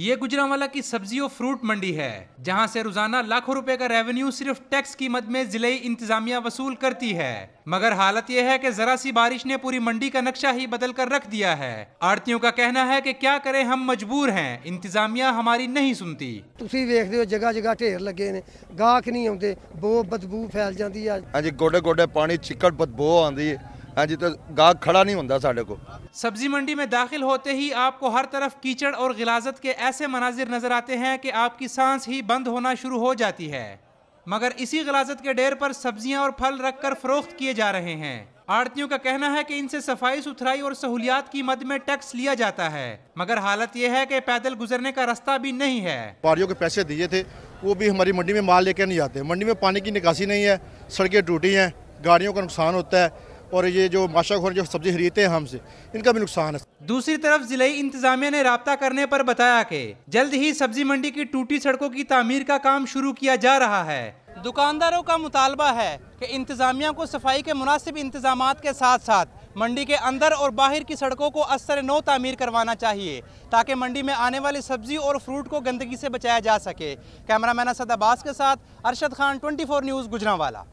ये गुजरावाला की सब्जी और फ्रूट मंडी है जहां से रोजाना लाखों रुपए का रेवेन्यू सिर्फ टैक्स की मद में जिले इंतजामिया वसूल करती है मगर हालत यह है कि जरा सी बारिश ने पूरी मंडी का नक्शा ही बदल कर रख दिया है आरतियों का कहना है कि क्या करें हम मजबूर हैं इंतजामिया हमारी नहीं सुनती ਤੁਸੀਂ ਵੇਖਦੇ ਹੋ जगह ਜਗ੍ਹਾ ਢੇਰ ਲੱਗੇ ਨੇ ਗਾਹਕ ਨਹੀਂ ਆਉਂਦੇ ਬਹੁਤ ਬਦਬੂ ਫੈਲ ਜਾਂਦੀ ਆ ਹਾਂਜੀ हाँ ਗੋਡੇ जी तो ਗਾਹਕ खड़ा नहीं होता साढ़े को सब्जी मंडी में दाखिल होते ही आपको हर तरफ कीचड़ और गिलाजत के ऐसे मनाजिर नजर आते हैं कि आपकी सांस ही बंद होना शुरू हो जाती है मगर इसी गिलाजत के ढेर पर सब्जियां और फल रख कर फरोख्त किए जा रहे हैं आड़तियों का कहना है कि इनसे सफाई सुथराई और सहूलियात की मद में टैक्स लिया जाता है मगर हालत यह है कि पैदल गुजरने का रास्ता भी नहीं है पारियों के पैसे दिए थे वो भी हमारी मंडी में माल लेकर नहीं आते मंडी में पानी की निकासी नहीं है सड़कें टूटी हैं गाड़ियों का नुकसान होता है और ये जो माशा खोर जो सब्जी खरीदते हैं हमसे इनका भी नुकसान है दूसरी तरफ जिले इंतजामिया ने रबता करने पर बताया कि जल्द ही सब्जी मंडी की टूटी सड़कों की तमीर का काम शुरू किया जा रहा है दुकानदारों का मुतालबा है कि इंतजामिया को सफाई के मुनासिब इंतजाम के साथ साथ मंडी के अंदर और बाहर की सड़कों को असर नो तमीर करवाना चाहिए ताकि मंडी में आने वाली सब्जी और फ्रूट को गंदगी से बचाया जा सके कैमरा मैन असद अब्बास के साथ अरशद खान फोर न्यूज़ गुजरा वाला